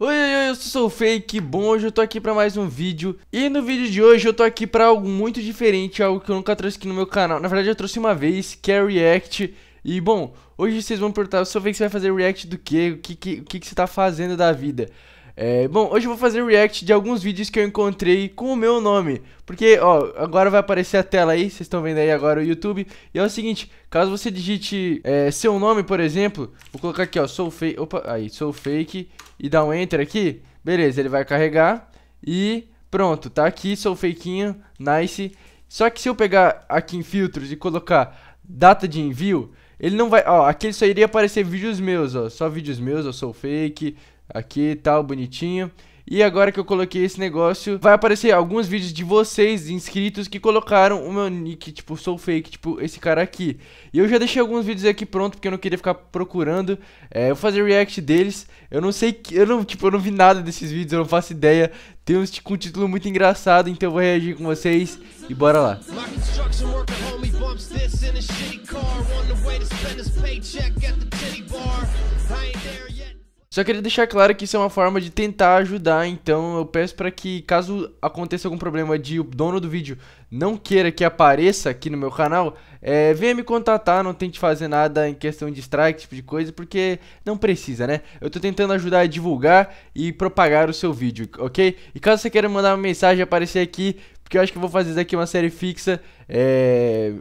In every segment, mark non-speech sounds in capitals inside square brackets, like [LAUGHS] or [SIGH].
Oi, oi, eu sou o Fake, bom, hoje eu tô aqui pra mais um vídeo E no vídeo de hoje eu tô aqui pra algo muito diferente, algo que eu nunca trouxe aqui no meu canal Na verdade eu trouxe uma vez, que é React E bom, hoje vocês vão perguntar, eu sou o Fake, você vai fazer React do quê? O que, que, o que, que você tá fazendo da vida? É, bom, hoje eu vou fazer react de alguns vídeos que eu encontrei com o meu nome. Porque, ó, agora vai aparecer a tela aí, vocês estão vendo aí agora o YouTube. E é o seguinte, caso você digite é, seu nome, por exemplo, vou colocar aqui, ó, sou fake, opa, aí, sou fake, e dá um enter aqui, beleza, ele vai carregar e pronto, tá aqui, sou fakeinho, nice. Só que se eu pegar aqui em filtros e colocar data de envio, ele não vai, ó, aqui só iria aparecer vídeos meus, ó, só vídeos meus, eu sou fake, Aqui, tal, tá bonitinho. E agora que eu coloquei esse negócio, vai aparecer alguns vídeos de vocês, inscritos, que colocaram o meu nick, tipo, sou fake, tipo, esse cara aqui. E eu já deixei alguns vídeos aqui pronto, porque eu não queria ficar procurando. É, eu vou fazer react deles. Eu não sei, eu não, tipo, eu não vi nada desses vídeos, eu não faço ideia. Tem uns com tipo, um título muito engraçado, então eu vou reagir com vocês. E bora lá. My só queria deixar claro que isso é uma forma de tentar ajudar, então eu peço para que caso aconteça algum problema de o dono do vídeo não queira que apareça aqui no meu canal, é, venha me contatar, não tente fazer nada em questão de strike, tipo de coisa, porque não precisa, né? Eu tô tentando ajudar a divulgar e propagar o seu vídeo, ok? E caso você queira mandar uma mensagem aparecer aqui, porque eu acho que eu vou fazer daqui uma série fixa. É...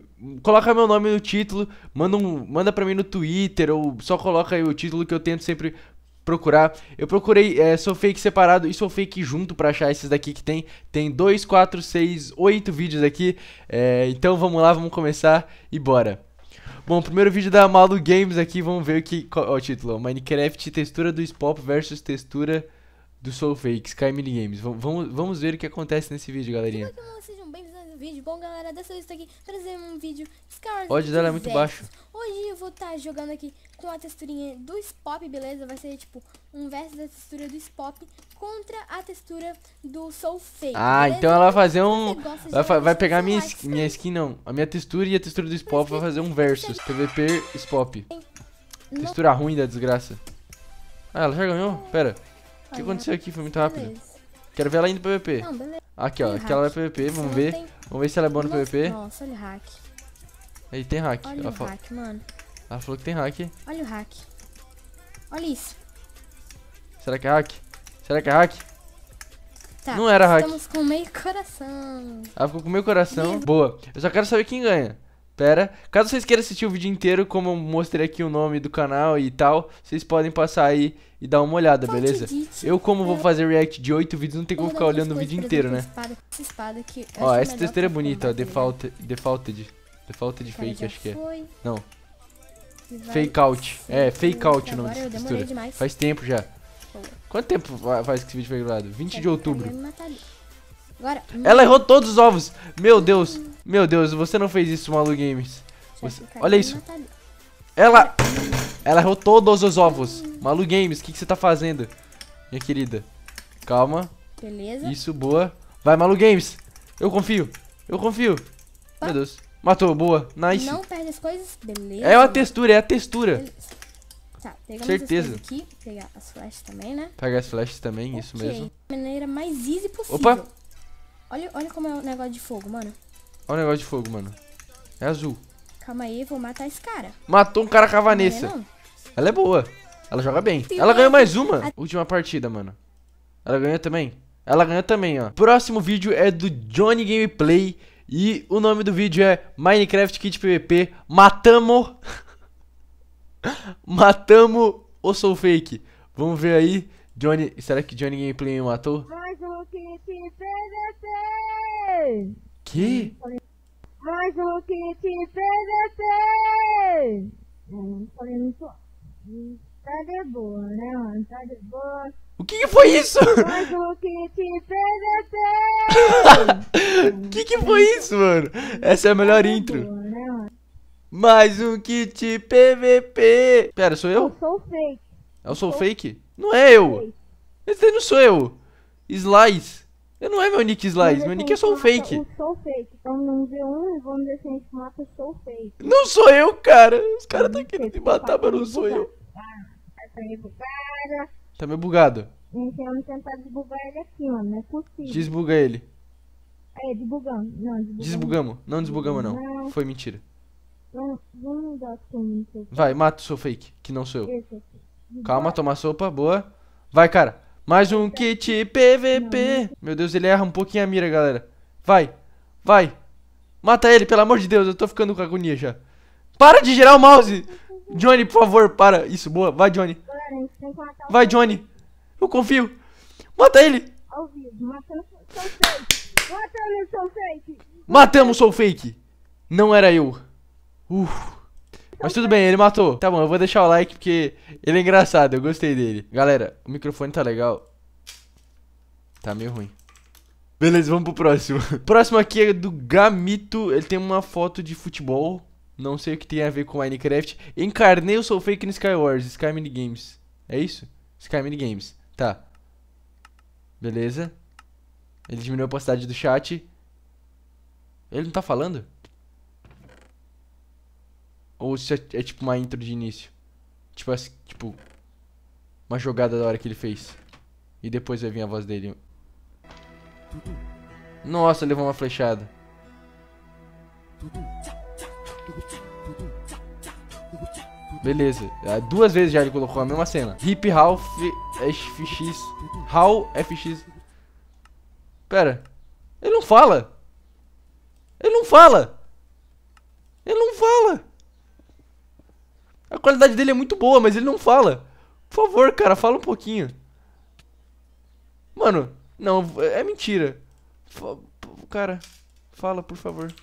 Coloca meu nome no título, manda, um, manda pra mim no Twitter, ou só coloca aí o título que eu tento sempre procurar. Eu procurei é, sou fake separado e sou fake junto pra achar esses daqui que tem. Tem 2, 4, 6, 8 vídeos aqui. É, então vamos lá, vamos começar e bora. Bom, primeiro vídeo da Malu Games aqui, vamos ver que, qual ó, o título. Minecraft textura do Spop versus textura do Soul Fake, Sky Minigames. Games. vamos, vamos ver o que acontece nesse vídeo, galerinha vídeo. Bom, galera, dessa vez eu tô aqui trazendo um vídeo Scars. Hoje dela é muito baixo. Hoje eu vou estar tá jogando aqui com a texturinha do Spop, beleza? Vai ser tipo um verso da textura do Spop contra a textura do Soul Fake. Ah, beleza? então ela vai fazer um. Vai, fa vai pegar minha, skin, skin, minha skin, não. A minha textura e a textura do Spop vai fazer um versus. PVP Spop. Não. Textura ruim da desgraça. Ah, ela já ganhou? Pera. O que aconteceu aqui? Foi muito rápido. Beleza. Quero ver ela indo pro PVP. Não, beleza. Aqui, ó. Aqui ela vai pro PVP, vamos ver. Vamos ver se ela é boa no PVP. Nossa, olha o hack. Aí tem hack. Olha ela o hack, mano. Ela falou que tem hack. Olha o hack. Olha isso. Será que é hack? Será que é hack? Tá, Não era hack. Estamos com meio coração. Ela ficou com meio coração. Boa. Eu só quero saber quem ganha. Pera. Caso vocês queiram assistir o vídeo inteiro, como eu mostrei aqui o nome do canal e tal, vocês podem passar aí e dar uma olhada, beleza? Eu, como vou né? fazer react de 8 vídeos, não tem como ficar olhando o vídeo inteiro, né? ó, é essa textura é bonita, ó. Default, defaulted. Defaulted fake, acho que é. Não. Fake out. É, fake out o nome dessa textura. Faz tempo já. Quanto tempo faz que esse vídeo foi gravado? 20 de outubro. Tá Ela errou todos os ovos. Meu Deus. Hum. Meu Deus, você não fez isso, Malu Games. Você... Olha isso. Ela... Ela errou todos os ovos. Malu Games, o que, que você tá fazendo? Minha querida. Calma. Beleza. Isso, boa. Vai, Malu Games. Eu confio. Eu confio. Meu Deus. Matou, boa. Nice. Não perde as coisas. Beleza. É a textura, é a textura. Beleza. Tá, Certeza. aqui. Pegar as flechas também, né? Pegar as flechas também, okay. isso mesmo. maneira mais easy possível. Opa. Olha, olha como é o negócio de fogo, mano. Olha o negócio de fogo, mano. É azul. Calma aí, vou matar esse cara. Matou um cara com a é Vanessa. Ela é boa. Ela joga bem. Sim, Ela ganhou mais uma. A... Última partida, mano. Ela ganhou também? Ela ganhou também, ó. Próximo vídeo é do Johnny Gameplay. E o nome do vídeo é Minecraft Kit PVP. Matamos. [LAUGHS] matamos ou sou fake? Vamos ver aí. Johnny, será que Johnny Gameplay me matou? Mais um kit PVP! Que? Mas o que te perguntei? Eu é, falei, Tá de boa, né, mano? Tá de boa. O que, que foi isso? Mas o que te O [LAUGHS] que, que foi isso, mano? Essa é a melhor tá intro. Mais um kit PVP. Pera, sou eu? Eu sou fake. Eu sou, sou fake? Não é eu. Fake. Esse não sou eu. Slice. Eu não é meu nick Slides, meu nick é só um fake. Sou fake. Então num V1, vamos dizer assim, a gente mata sou fake. Não sou eu, cara. Os caras tá querendo me matar, mas não sou eu. Ah, tá meio bugado. Tá meio então, Vamos tentar desbugar ele aqui, mano. Não é possível. Desbuga ele. É, desbugamos. Não, desbugamos. Desbugamos. Não desbugamos, não. Foi mentira. vamos dar assim, Vai, mata o seu fake, que não sou eu. Calma, toma sopa, boa. Vai, cara. Mais um kit PVP. Meu Deus, ele erra um pouquinho a mira, galera. Vai, vai. Mata ele, pelo amor de Deus. Eu tô ficando com agonia já. Para de girar o mouse. Johnny, por favor, para. Isso, boa. Vai, Johnny. Vai, Johnny. Eu confio. Mata ele. Matamos o Soul Fake. Não era eu. Uff. Mas tudo bem, ele matou. Tá bom, eu vou deixar o like porque ele é engraçado, eu gostei dele. Galera, o microfone tá legal. Tá meio ruim. Beleza, vamos pro próximo. [LAUGHS] Próximo aqui é do Gamito. Ele tem uma foto de futebol. Não sei o que tem a ver com Minecraft. Encarnei o Soul Fake no Skywars, Sky Mini Games. É isso? Sky Mini Games. Tá. Beleza. Ele diminuiu a postagem do chat. Ele não tá falando? Ou se é, é tipo uma intro de início. Tipo, assim, tipo. Uma jogada da hora que ele fez. E depois vai vir a voz dele. Nossa, levou uma flechada. Beleza, ah, duas vezes já ele colocou a mesma cena. Hip half FX. half FX. Pera, ele não fala. Ele não fala. Ele não fala. A qualidade dele é muito boa, mas ele não fala. Por favor, cara, fala um pouquinho. Mano, não, é mentira. F cara, fala, por favor.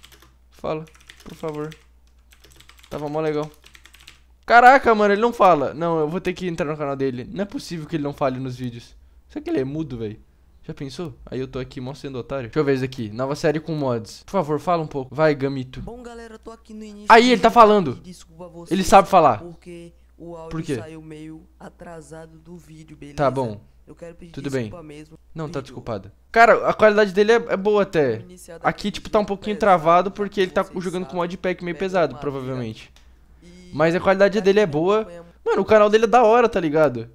Fala, por favor. Tava mó legal. Caraca, mano, ele não fala. Não, eu vou ter que entrar no canal dele. Não é possível que ele não fale nos vídeos. Será que ele é mudo, velho? Já pensou? Aí eu tô aqui mostrando otário. Deixa eu ver isso aqui. Nova série com mods. Por favor, fala um pouco. Vai, Gamito. Bom, galera, tô aqui no início. Aí, ele tá falando. Desculpa ele sabe falar. Porque o áudio Por quê? saiu meio atrasado do vídeo, beleza? Tá bom. Eu quero pedir Tudo bem. mesmo. Não, tá desculpada. Cara, a qualidade dele é, é boa até. Aqui, tipo, tá um pouquinho travado porque ele tá jogando com mod pack meio é pesado, provavelmente. Mas a qualidade dele é boa. Mano, o canal dele é da hora, tá ligado?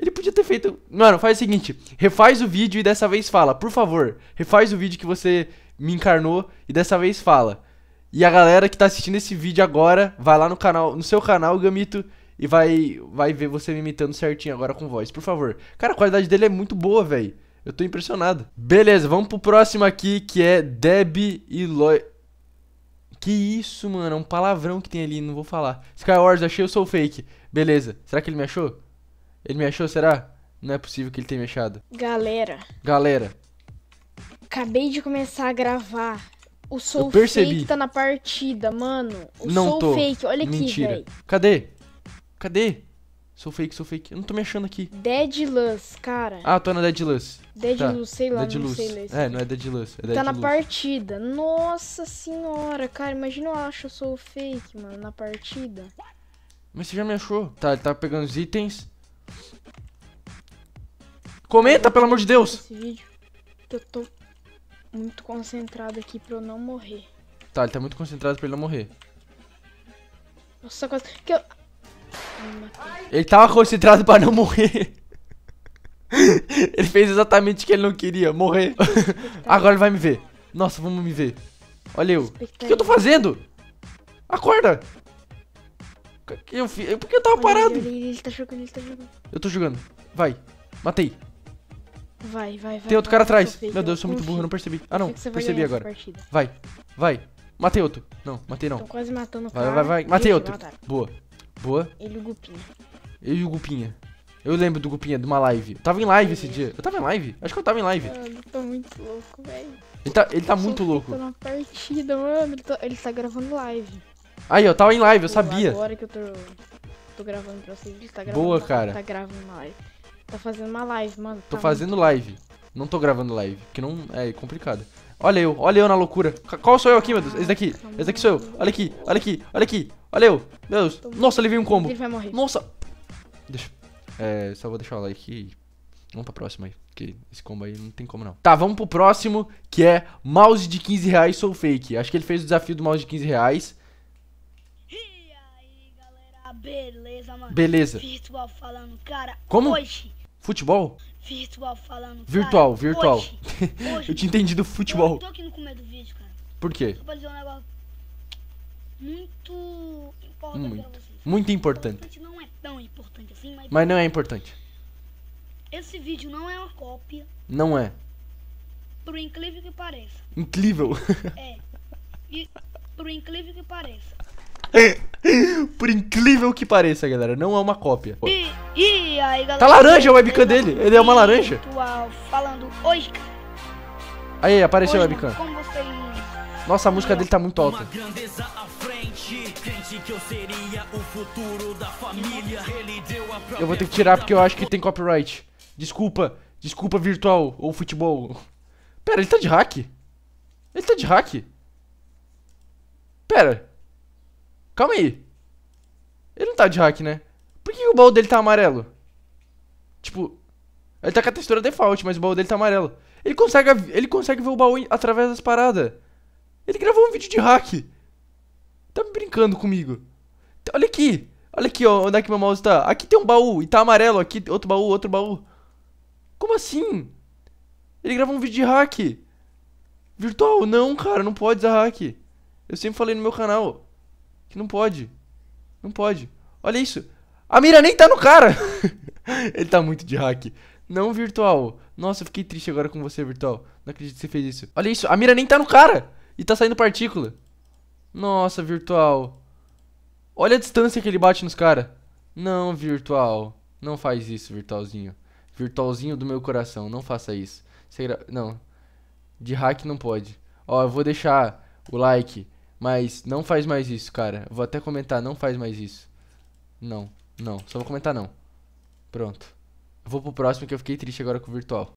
Ele podia ter feito. Mano, faz o seguinte: refaz o vídeo e dessa vez fala, por favor. Refaz o vídeo que você me encarnou e dessa vez fala. E a galera que tá assistindo esse vídeo agora, vai lá no canal, no seu canal, Gamito, e vai vai ver você me imitando certinho agora com voz, por favor. Cara, a qualidade dele é muito boa, velho. Eu tô impressionado. Beleza, vamos pro próximo aqui, que é Deb e Loi. Que isso, mano, é um palavrão que tem ali, não vou falar. Skywars, achei o sou fake. Beleza, será que ele me achou? Ele me achou, será? Não é possível que ele tenha me achado. Galera. Galera. Acabei de começar a gravar. O Soul Fake tá na partida, mano. O não Soul tô. Fake, olha Mentira. aqui, velho. Cadê? Cadê? Sou fake, sou fake. Eu não tô me achando aqui. Dead Luz, cara. Ah, tô na Dead Luz. Dead tá. Luz, sei lá, Dead não Luz. sei ler. É, não é Dead Luz, é tá Dead Tá Luz. na partida. Nossa senhora, cara. Imagina eu acho eu sou fake, mano, na partida. Mas você já me achou. Tá, ele tá pegando os itens. Comenta, pelo amor de Deus! Esse vídeo, que eu tô muito concentrado aqui pra eu não morrer. Tá, ele tá muito concentrado pra ele não morrer. Nossa, quase que eu... Ele tava concentrado pra não morrer. [LAUGHS] ele fez exatamente o que ele não queria, morrer. [LAUGHS] Agora ele vai me ver. Nossa, vamos me ver. Olha eu. O que, que eu tô fazendo? Acorda! Eu fi... Por que eu tava olha, parado? Olha, ele, ele tá jogando, ele tá jogando. Eu tô jogando. Vai. Matei. Vai, vai, vai. Tem outro vai, cara atrás. Meu Deus, eu sou muito burro, eu não percebi. Ah, não. Percebi agora. Vai, vai. Matei outro. Não, matei não. Tô quase matando o cara. Vai, vai, vai. Matei outro. Boa. Boa. Ele e o Gupinha. Eu e o Gupinha. Eu lembro do Gupinha de uma live. Eu tava em live esse dia. Eu tava em live. Acho que eu tava em live. Mano, ah, eu tô tá muito louco, velho. Ele tá, ele tá muito louco. Ele tá na partida, mano. Ele tá, ele tá gravando live. Aí, eu tava em live, eu sabia. Agora que eu tô, tô gravando pra vocês, tá gravando. Boa, cara. Tá gravando uma live. Tá fazendo uma live, mano. Tô tá fazendo muito... live. Não tô gravando live, porque não é complicado. Olha eu, olha eu na loucura. Qual sou eu aqui, meu Deus? Esse daqui, esse daqui sou eu. Olha aqui, olha aqui, olha aqui. Olha eu. Meu Deus. Nossa, veio um combo. Ele vai morrer. Nossa. Deixa. É, só vou deixar o like e... Vamos pra próxima aí, porque esse combo aí não tem como não. Tá, vamos pro próximo, que é mouse de 15 reais sou fake. Acho que ele fez o desafio do mouse de 15 reais. Ah, beleza, mano. Beleza. Virtual falando, cara. Como? Hoje. Futebol? Virtual falando. Virtual, virtual. Hoje, [LAUGHS] hoje, eu tinha entendido futebol. Eu tô aqui no começo do vídeo, cara. Por quê? Só pra dizer um negócio muito importante muito, pra vocês. Muito importante. importante. Não é tão importante assim, mas. Mas não é importante. Esse vídeo não é uma cópia. Não é. Por incrível que pareça. Incrível. É. E [LAUGHS] por incrível que pareça. [LAUGHS] Por incrível que pareça, galera, não é uma cópia. E, e aí, galera, tá laranja o webcam dele, ele é uma laranja. Falando hoje, Aí, apareceu o webcam. É Nossa, a música dele tá muito alta. Eu vou ter que tirar porque eu acho que tem copyright. Desculpa, desculpa virtual ou futebol. Pera, ele tá de hack? Ele tá de hack? Pera. Calma aí. Ele não tá de hack, né? Por que o baú dele tá amarelo? Tipo, ele tá com a textura default, mas o baú dele tá amarelo. Ele consegue, ele consegue ver o baú através das paradas. Ele gravou um vídeo de hack. Tá brincando comigo. Olha aqui. Olha aqui, ó, onde é que meu mouse tá. Aqui tem um baú e tá amarelo. Aqui, outro baú, outro baú. Como assim? Ele gravou um vídeo de hack. Virtual? Não, cara, não pode usar hack. Eu sempre falei no meu canal. Que não pode. Não pode. Olha isso. A mira nem tá no cara. [LAUGHS] Ele tá muito de hack. Não virtual. Nossa, eu fiquei triste agora com você, virtual. Não acredito que você fez isso. Olha isso. A mira nem tá no cara. E tá saindo partícula. Nossa, virtual. Olha a distância que ele bate nos cara. Não, virtual. Não faz isso, virtualzinho. Virtualzinho do meu coração. Não faça isso. Será? Não. De hack não pode. Ó, eu vou deixar o like mas não faz mais isso, cara. Vou até comentar, não faz mais isso. Não, não. Só vou comentar não. Pronto. Vou pro próximo que eu fiquei triste agora com o virtual.